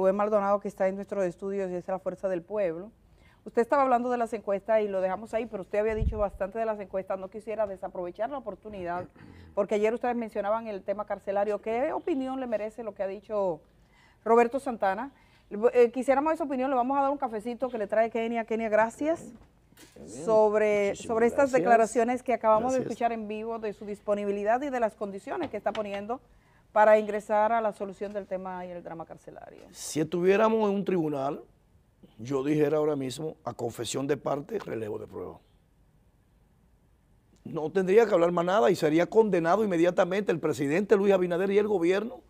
Rubén Maldonado, que está en nuestros estudios y es la fuerza del pueblo. Usted estaba hablando de las encuestas y lo dejamos ahí, pero usted había dicho bastante de las encuestas. No quisiera desaprovechar la oportunidad, porque ayer ustedes mencionaban el tema carcelario. ¿Qué opinión le merece lo que ha dicho Roberto Santana? Eh, quisiéramos esa opinión, le vamos a dar un cafecito que le trae Kenia. Kenia, gracias. Sobre, sobre estas declaraciones que acabamos de escuchar en vivo, de su disponibilidad y de las condiciones que está poniendo para ingresar a la solución del tema y el drama carcelario? Si estuviéramos en un tribunal, yo dijera ahora mismo a confesión de parte, relevo de prueba. No tendría que hablar más nada y sería condenado inmediatamente el presidente Luis Abinader y el gobierno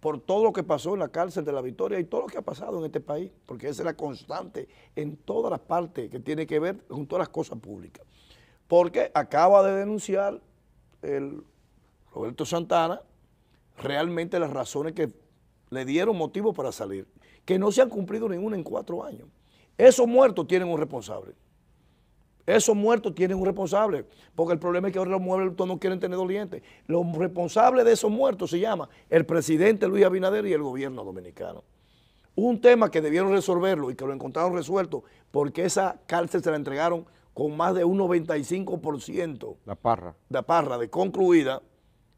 por todo lo que pasó en la cárcel de la Victoria y todo lo que ha pasado en este país, porque esa es la constante en todas las partes que tiene que ver con todas las cosas públicas. Porque acaba de denunciar el Roberto Santana, realmente las razones que le dieron motivo para salir, que no se han cumplido ninguna en cuatro años. Esos muertos tienen un responsable. Esos muertos tienen un responsable, porque el problema es que ahora los muertos no quieren tener dolientes. Los responsables de esos muertos se llama el presidente Luis Abinader y el gobierno dominicano. Un tema que debieron resolverlo y que lo encontraron resuelto, porque esa cárcel se la entregaron con más de un 95%. La parra. La parra de concluida,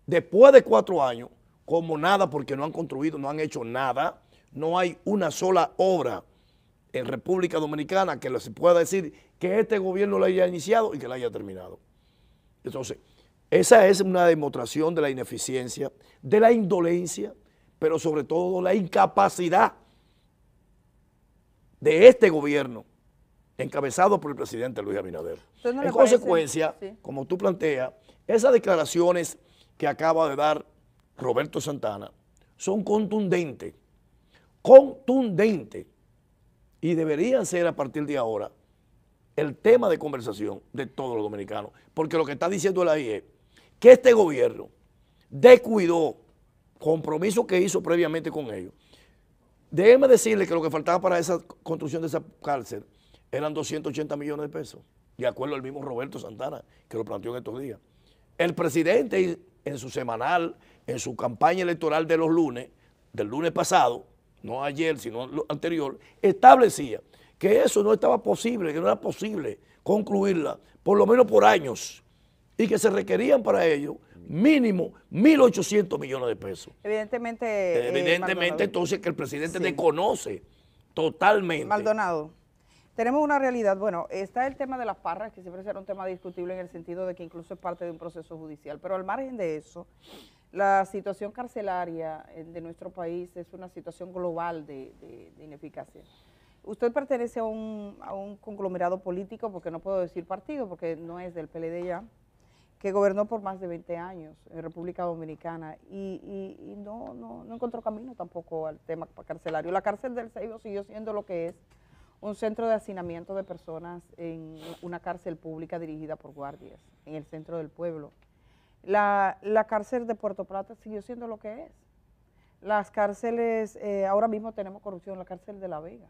después de cuatro años, como nada porque no han construido, no han hecho nada. No hay una sola obra en República Dominicana que se pueda decir que este gobierno la haya iniciado y que la haya terminado. Entonces, esa es una demostración de la ineficiencia, de la indolencia, pero sobre todo la incapacidad de este gobierno encabezado por el presidente Luis Abinader. en consecuencia, como tú planteas, esas declaraciones que acaba de dar Roberto Santana son contundentes, contundentes, y deberían ser a partir de ahora el tema de conversación de todos los dominicanos, porque lo que está diciendo él ahí es que este gobierno descuidó compromiso que hizo previamente con ellos. Déjeme decirle que lo que faltaba para esa construcción de esa cárcel eran 280 millones de pesos, de acuerdo al mismo Roberto Santana, que lo planteó en estos días. El presidente en su semanal en su campaña electoral de los lunes, del lunes pasado, no ayer, sino anterior, establecía que eso no estaba posible, que no era posible concluirla, por lo menos por años, y que se requerían para ello mínimo 1.800 millones de pesos. Evidentemente. Eh, eh, evidentemente, entonces, que el presidente desconoce totalmente. Maldonado. Tenemos una realidad, bueno, está el tema de las parras, que siempre será un tema discutible en el sentido de que incluso es parte de un proceso judicial, pero al margen de eso, la situación carcelaria eh, de nuestro país es una situación global de, ineficacia. Usted pertenece a un, conglomerado político, porque no puedo decir partido, porque no es del PLD ya, que gobernó por más de 20 años en República Dominicana y, no, no, encontró camino tampoco al tema carcelario. La cárcel del Seibo siguió siendo lo que es un centro de hacinamiento de personas en una cárcel pública dirigida por guardias en el centro del pueblo la, cárcel de Puerto Plata siguió siendo lo que es. Las cárceles, eh, ahora mismo tenemos corrupción, la cárcel de La Vega,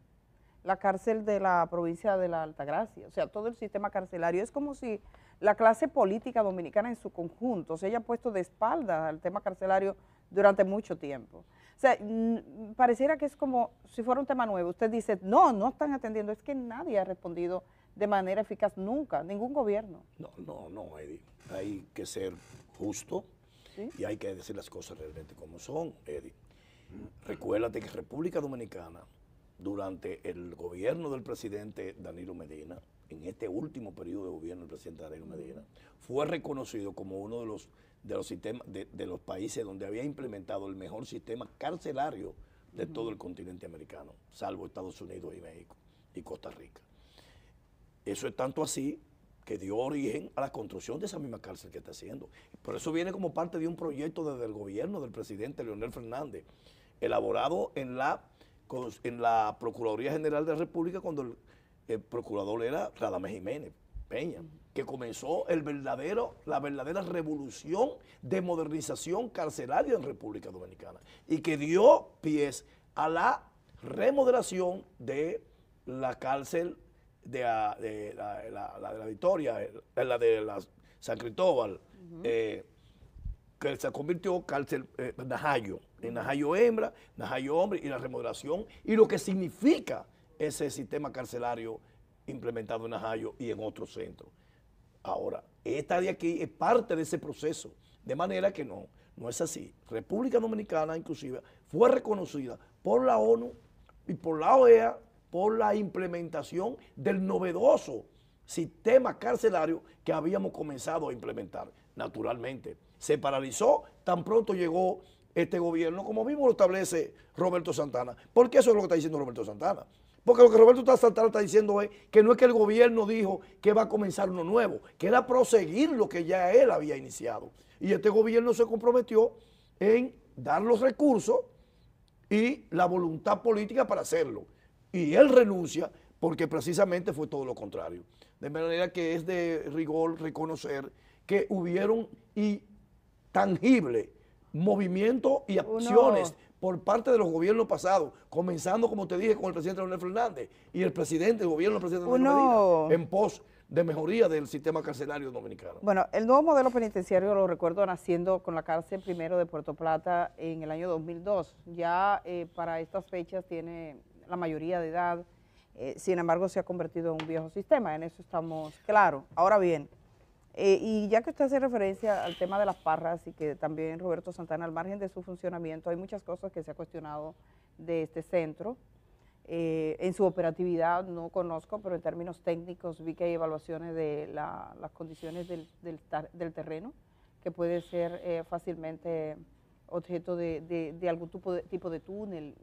la cárcel de la provincia de la Altagracia, o sea, todo el sistema carcelario. Es como si la clase política dominicana en su conjunto se haya puesto de espaldas al tema carcelario durante mucho tiempo. O sea, pareciera que es como si fuera un tema nuevo. Usted dice, no, no están atendiendo, es que nadie ha respondido de manera eficaz nunca, ningún gobierno. No, no, no, Eddie. Hay que ser justo y hay que decir las cosas realmente como son, Eddie. Recuérdate que República Dominicana, durante el gobierno del presidente Danilo Medina, en este último periodo de gobierno del presidente Danilo Medina, fue reconocido como uno de los, de los, sistemas, de, los países donde había implementado el mejor sistema carcelario de todo el continente americano, salvo Estados Unidos y México y Costa Rica. Eso es tanto así que dio origen a la construcción de esa misma cárcel que está haciendo. Por eso viene como parte de un proyecto desde el gobierno del presidente Leonel Fernández, elaborado en la, en la Procuraduría General de la República cuando el, procurador era Radamés Jiménez Peña, que comenzó el verdadero, la verdadera revolución de modernización carcelaria en República Dominicana y que dio pies a la remodelación de la cárcel Ah, de, la, de la, la, de la Victoria, eh, la de San Cristóbal, eh, que se convirtió cárcel eh, Najayo, en Najayo hembra, Najayo hombre y la remodelación y lo que significa ese sistema carcelario implementado en Najayo y en otros centros. Ahora, esta de aquí es parte de ese proceso, de manera que no, no es así. República Dominicana, inclusive, fue reconocida por la ONU y por la OEA por la implementación del novedoso sistema carcelario que habíamos comenzado a implementar, naturalmente. Se paralizó, tan pronto llegó este gobierno, como mismo lo establece Roberto Santana. Porque eso es lo que está diciendo Roberto Santana. Porque lo que Roberto Santana está diciendo es que no es que el gobierno dijo que va a comenzar uno nuevo, que era proseguir lo que ya él había iniciado. Y este gobierno se comprometió en dar los recursos y la voluntad política para hacerlo y él renuncia porque precisamente fue todo lo contrario. De manera que es de rigor reconocer que hubieron y tangible movimiento y acciones por parte de los gobiernos pasados, comenzando, como te dije, con el presidente Leonel Fernández y el presidente del gobierno, el presidente en pos de mejoría del sistema carcelario dominicano. Bueno, el nuevo modelo penitenciario lo recuerdo naciendo con la cárcel primero de Puerto Plata en el año 2002. Ya eh, para estas fechas tiene la mayoría de edad, eh, sin embargo se ha convertido en un viejo sistema, en eso estamos claros. Ahora bien, eh, y ya que usted hace referencia al tema de las parras y que también Roberto Santana, al margen de su funcionamiento, hay muchas cosas que se ha cuestionado de este centro. Eh, en su operatividad no conozco, pero en términos técnicos vi que hay evaluaciones de las condiciones del, terreno, que puede ser fácilmente objeto de, algún tipo de, tipo de túnel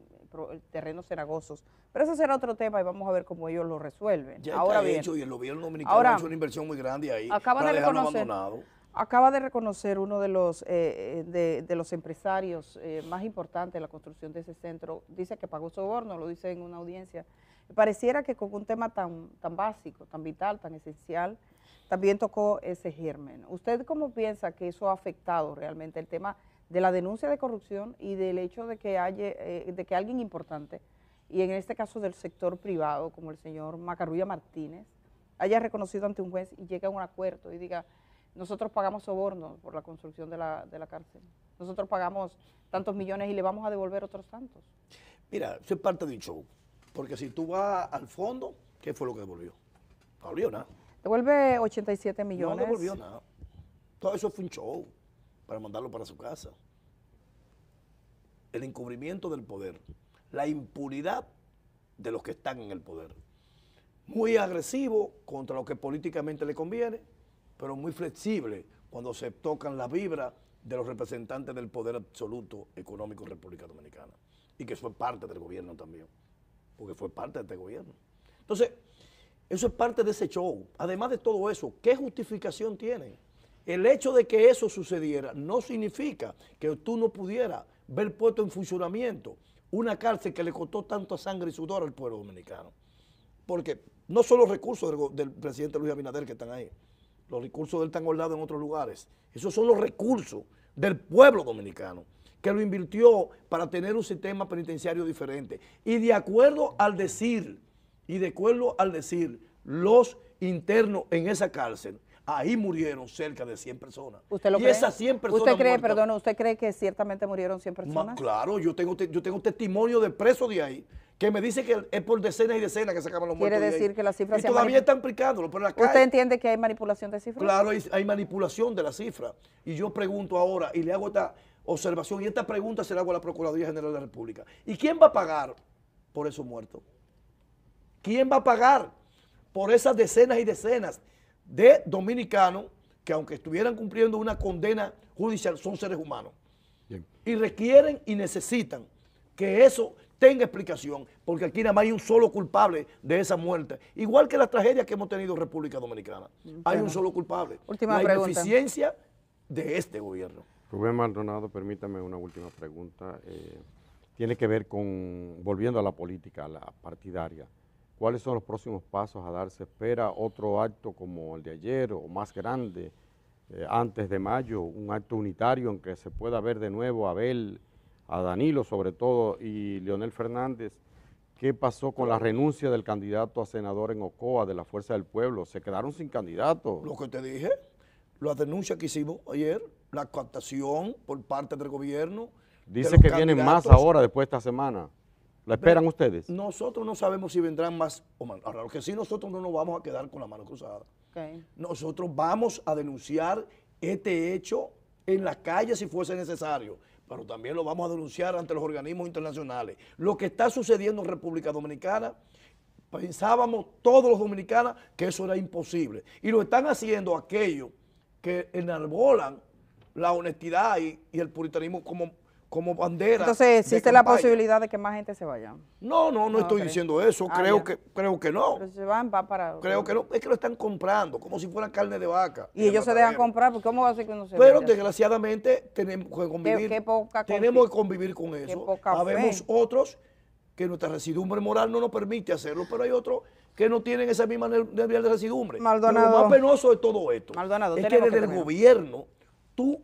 el terreno ceragosos, Pero ese será otro tema y vamos a ver cómo ellos lo resuelven. Ya Ahora bien, y el gobierno dominicano una inversión muy grande ahí acaba de reconocer, Acaba de reconocer uno de los, eh, eh, de, los empresarios eh, más importantes de la construcción de ese centro. Dice que pagó soborno, lo dice en una audiencia. Pareciera que con un tema tan, tan básico, tan vital, tan esencial, también tocó ese germen. ¿Usted cómo piensa que eso ha afectado realmente el tema de la denuncia de corrupción y del hecho de que, haya, eh, de que alguien importante, y en este caso del sector privado, como el señor Macarrulla Martínez, haya reconocido ante un juez y llegue a un acuerdo y diga, nosotros pagamos sobornos por la construcción de la, cárcel, nosotros pagamos tantos millones y le vamos a devolver otros tantos. Mira, eso es parte de un show, porque si tú vas al fondo, ¿qué fue lo que devolvió? No devolvió nada. Devuelve 87 millones. No devolvió nada. Todo eso fue un show para mandarlo para su casa. El encubrimiento del poder, la impunidad de los que están en el poder. Muy agresivo contra lo que políticamente le conviene, pero muy flexible cuando se tocan las vibra de los representantes del poder absoluto económico en República Dominicana. Y que fue parte del gobierno también, porque fue parte de este gobierno. Entonces, eso es parte de ese show. Además de todo eso, ¿qué justificación tienen? El hecho de que eso sucediera no significa que tú no pudieras ver puesto en funcionamiento una cárcel que le costó tanto sangre y sudor al pueblo dominicano. Porque no son los recursos del, presidente Luis Abinader que están ahí, los recursos de él están guardados en otros lugares. Esos son los recursos del pueblo dominicano que lo invirtió para tener un sistema penitenciario diferente. Y de acuerdo al decir, y de acuerdo al decir, los internos en esa cárcel, Ahí murieron cerca de 100 personas. ¿Usted lo y cree? ¿Usted cree, perdón, usted cree que ciertamente murieron 100 personas? claro, yo tengo, yo tengo testimonio de presos de ahí que me dice que es por decenas y decenas que sacaban los muertos. Quiere decir que las cifras... Y todavía están aplicándolo, pero la calle, ¿Usted entiende que hay manipulación de cifras? Claro, hay, hay manipulación de las cifras. Y yo pregunto ahora, y le hago esta observación, y esta pregunta se la hago a la Procuraduría General de la República. ¿Y quién va a pagar por esos muertos? ¿Quién va a pagar por esas decenas y decenas de dominicanos que aunque estuvieran cumpliendo una condena judicial, son seres humanos. Y requieren y necesitan que eso tenga explicación, porque aquí nada más hay un solo culpable de esa muerte. Igual que la tragedias que hemos tenido en República Dominicana. Mm, hay un solo culpable. la ineficiencia de este gobierno. Rubén Maldonado, permítame una última pregunta. Eh, tiene que ver con, volviendo a la política, a la partidaria. ¿Cuáles son los próximos pasos a dar? ¿Se espera otro acto como el de ayer o más grande eh, antes de mayo? ¿Un acto unitario en que se pueda ver de nuevo a Abel, a Danilo sobre todo y Leonel Fernández? ¿Qué pasó con la renuncia del candidato a senador en Ocoa de la Fuerza del Pueblo? ¿Se quedaron sin candidato? Lo que te dije, la denuncia que hicimos ayer, la captación por parte del gobierno. Dice que vienen más ahora después de esta semana. ¿La esperan ustedes? Nosotros no sabemos si vendrán más o más. Ahora, lo que sí, nosotros no nos vamos a quedar con la mano cruzada. Nosotros vamos a denunciar este hecho en las calles si fuese necesario, pero también lo vamos a denunciar ante los organismos internacionales. Lo que está sucediendo en República Dominicana, pensábamos todos los dominicanos que eso era imposible. Y lo están haciendo aquellos que enarbolan la honestidad y, y el puritanismo como como bandera. Entonces, ¿existe la posibilidad de que más gente se vaya? No, no, no, estoy diciendo eso, ah, creo, que, creo que no. Pero se van va para... Creo que no, es que lo están comprando, como si fuera carne de vaca. Y ellos se dejan comprar, pues, ¿cómo va a ser que no se Pero desgraciadamente tenemos que convivir, tenemos que convivir con eso. Qué Habemos otros que nuestra residumbre moral no nos permite hacerlo, pero hay otros que no tienen esa misma nivel de residumbre. Maldonado. lo más penoso de todo esto Maldonado, es que desde el gobierno tú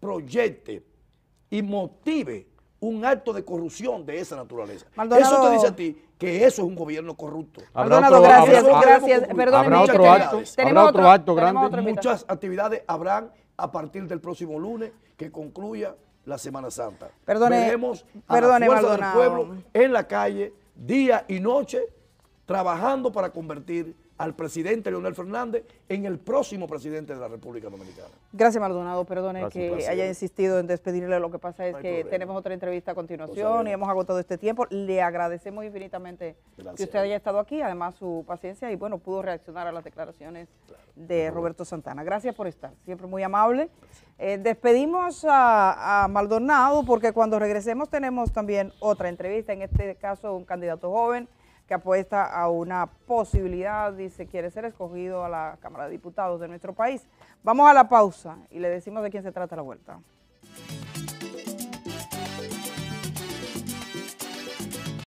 proyectes y motive un acto de corrupción de esa naturaleza. eso te dice a ti que eso es un gobierno corrupto. Habrá gracias, habrá, otro acto, acto grande. Muchas actividades habrán a partir del próximo lunes que concluya la Semana Santa. Perdone, a del pueblo en la calle, día y noche, trabajando para convertir al presidente Leonel Fernández en el próximo presidente de la República Dominicana. Gracias, Maldonado. Perdone que haya insistido en despedirle. Lo que pasa es que tenemos otra entrevista a continuación y hemos agotado este tiempo. Le agradecemos infinitamente que usted haya estado aquí, además su paciencia y, bueno, pudo reaccionar a las declaraciones de Roberto Santana. Gracias por estar, siempre muy amable. Eh, despedimos a, a Maldonado porque cuando regresemos tenemos también otra entrevista, en este caso un candidato joven que apuesta a una posibilidad, dice, quiere ser escogido a la Cámara de Diputados de nuestro país. Vamos a la pausa y le decimos de quién se trata la vuelta.